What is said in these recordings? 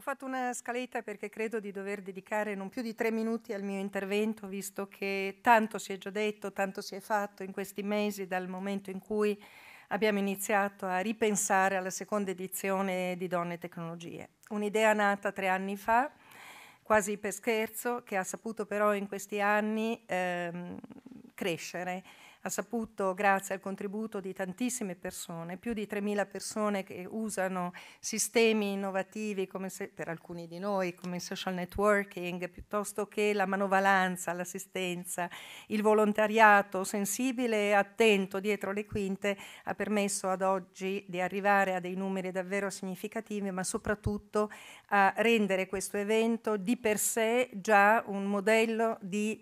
Ho fatto una scaletta perché credo di dover dedicare non più di tre minuti al mio intervento, visto che tanto si è già detto, tanto si è fatto in questi mesi dal momento in cui abbiamo iniziato a ripensare alla seconda edizione di Donne e Tecnologie. Un'idea nata tre anni fa, quasi per scherzo, che ha saputo però in questi anni ehm, crescere ha saputo, grazie al contributo di tantissime persone, più di 3.000 persone che usano sistemi innovativi se, per alcuni di noi, come il social networking, piuttosto che la manovalanza, l'assistenza, il volontariato sensibile e attento dietro le quinte, ha permesso ad oggi di arrivare a dei numeri davvero significativi, ma soprattutto a rendere questo evento di per sé già un modello di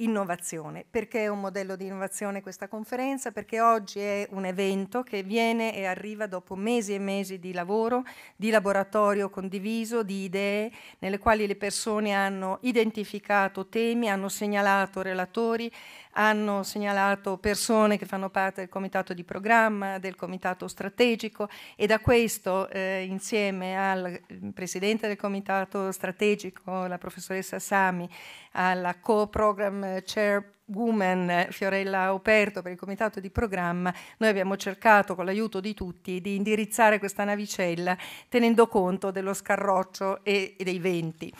innovazione. Perché è un modello di innovazione questa conferenza? Perché oggi è un evento che viene e arriva dopo mesi e mesi di lavoro, di laboratorio condiviso, di idee, nelle quali le persone hanno identificato temi, hanno segnalato relatori, hanno segnalato persone che fanno parte del comitato di programma, del comitato strategico e da questo eh, insieme al mm, presidente del comitato strategico, la professoressa Sami, alla co-program chairwoman Fiorella Operto per il comitato di programma, noi abbiamo cercato con l'aiuto di tutti di indirizzare questa navicella tenendo conto dello scarroccio e, e dei venti.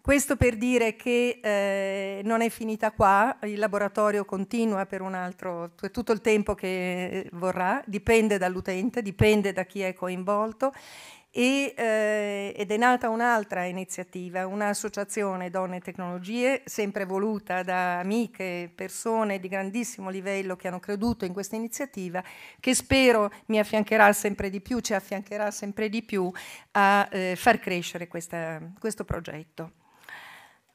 Questo per dire che eh, non è finita qua, il laboratorio continua per un altro, tutto il tempo che eh, vorrà, dipende dall'utente, dipende da chi è coinvolto e, eh, ed è nata un'altra iniziativa, un'associazione Donne e Tecnologie, sempre voluta da amiche, persone di grandissimo livello che hanno creduto in questa iniziativa, che spero mi affiancherà sempre di più, ci affiancherà sempre di più a eh, far crescere questa, questo progetto.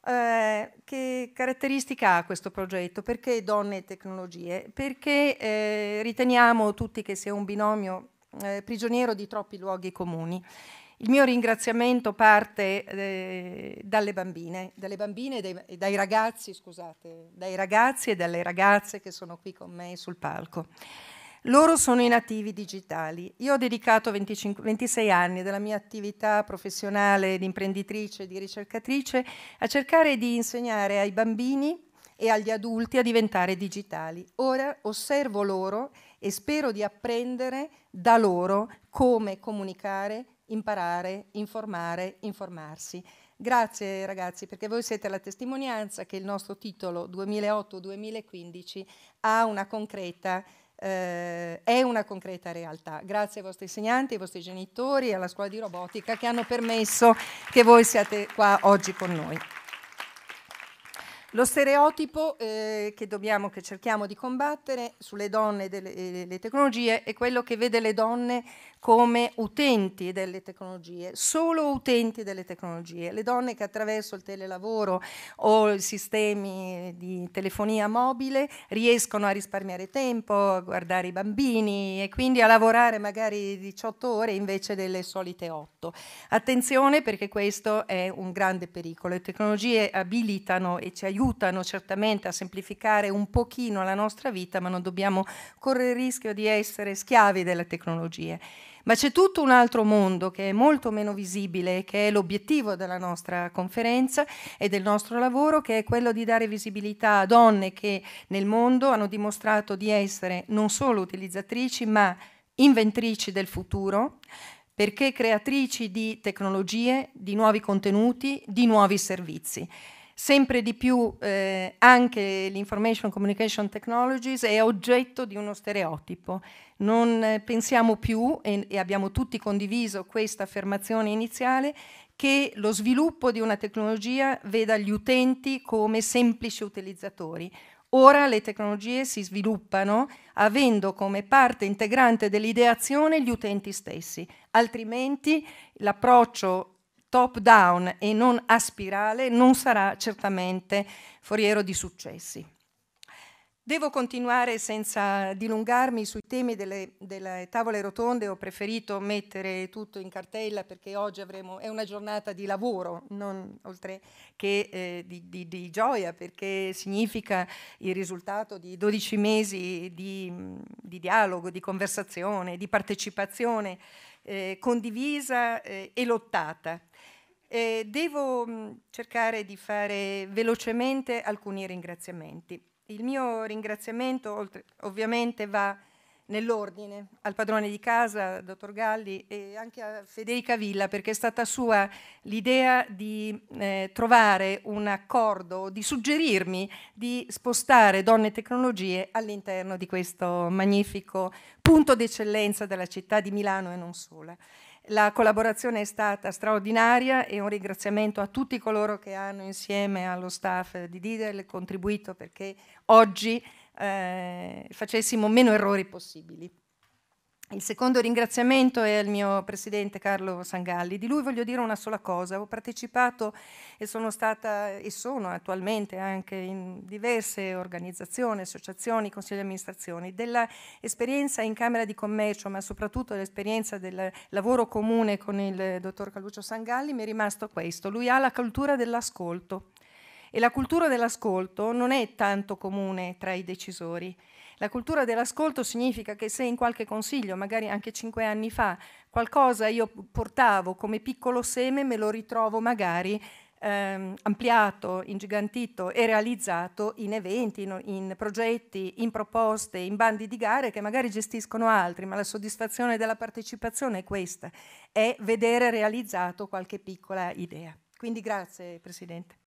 Eh, che caratteristica ha questo progetto? Perché donne e tecnologie? Perché eh, riteniamo tutti che sia un binomio eh, prigioniero di troppi luoghi comuni. Il mio ringraziamento parte eh, dalle bambine, dalle bambine e dai, dai, ragazzi, scusate, dai ragazzi e dalle ragazze che sono qui con me sul palco. Loro sono i nativi digitali. Io ho dedicato 25, 26 anni della mia attività professionale di imprenditrice e di ricercatrice a cercare di insegnare ai bambini e agli adulti a diventare digitali. Ora osservo loro e spero di apprendere da loro come comunicare, imparare, informare, informarsi. Grazie ragazzi, perché voi siete la testimonianza che il nostro titolo 2008-2015 ha una concreta, eh, è una concreta realtà. Grazie ai vostri insegnanti, ai vostri genitori e alla scuola di robotica che hanno permesso che voi siate qua oggi con noi. Lo stereotipo eh, che, dobbiamo, che, cerchiamo di combattere sulle donne e eh, le tecnologie è quello che vede le donne come utenti delle tecnologie, solo utenti delle tecnologie. Le donne che attraverso il telelavoro o i sistemi di telefonia mobile riescono a risparmiare tempo, a guardare i bambini e quindi a lavorare magari 18 ore invece delle solite 8. Attenzione perché questo è un grande pericolo. Le tecnologie abilitano e ci aiutano aiutano certamente a semplificare un pochino la nostra vita, ma non dobbiamo correre il rischio di essere schiavi delle tecnologie. Ma c'è tutto un altro mondo che è molto meno visibile, che è l'obiettivo della nostra conferenza e del nostro lavoro, che è quello di dare visibilità a donne che nel mondo hanno dimostrato di essere non solo utilizzatrici, ma inventrici del futuro, perché creatrici di tecnologie, di nuovi contenuti, di nuovi servizi sempre di più eh, anche l'information communication technologies è oggetto di uno stereotipo. Non eh, pensiamo più, e, e abbiamo tutti condiviso questa affermazione iniziale, che lo sviluppo di una tecnologia veda gli utenti come semplici utilizzatori. Ora le tecnologie si sviluppano avendo come parte integrante dell'ideazione gli utenti stessi, altrimenti l'approccio top down e non a spirale non sarà certamente foriero di successi. Devo continuare senza dilungarmi sui temi delle, delle, tavole rotonde, ho preferito mettere tutto in cartella perché oggi avremo, è una giornata di lavoro, non, oltre che eh, di, di, di, gioia, perché significa il risultato di 12 mesi di, di dialogo, di conversazione, di partecipazione eh, condivisa eh, e lottata. Eh, devo mh, mm, cercare di fare velocemente alcuni ringraziamenti. Il mio ringraziamento oltre, ovviamente va nell'ordine, al padrone di casa, dottor Galli, e anche a Federica Villa, perché è stata sua l'idea di eh, trovare un accordo, di suggerirmi di spostare donne e tecnologie all'interno di questo magnifico punto d'eccellenza della città di Milano e non sola. La collaborazione è stata straordinaria e un ringraziamento a tutti coloro che hanno insieme allo staff di Didel contribuito perché oggi eh, facessimo meno errori possibili. Il secondo ringraziamento è al mio presidente Carlo Sangalli. Di lui voglio dire una sola cosa. Ho partecipato e sono stata e sono attualmente anche in diverse organizzazioni, associazioni, consigli di amministrazione, dell'esperienza in Camera di Commercio, ma soprattutto dell'esperienza del lavoro comune con il dottor Carluccio Sangalli, mi è rimasto questo. Lui ha la cultura dell'ascolto. E la cultura dell'ascolto non è tanto comune tra i decisori. La cultura dell'ascolto significa che se in qualche consiglio, magari anche cinque anni fa, qualcosa io portavo come piccolo seme, me lo ritrovo magari ehm, ampliato, ingigantito e realizzato in eventi, in, in, progetti, in proposte, in bandi di gare che magari gestiscono altri, ma la soddisfazione della partecipazione è questa, è vedere realizzato qualche piccola idea. Quindi grazie Presidente.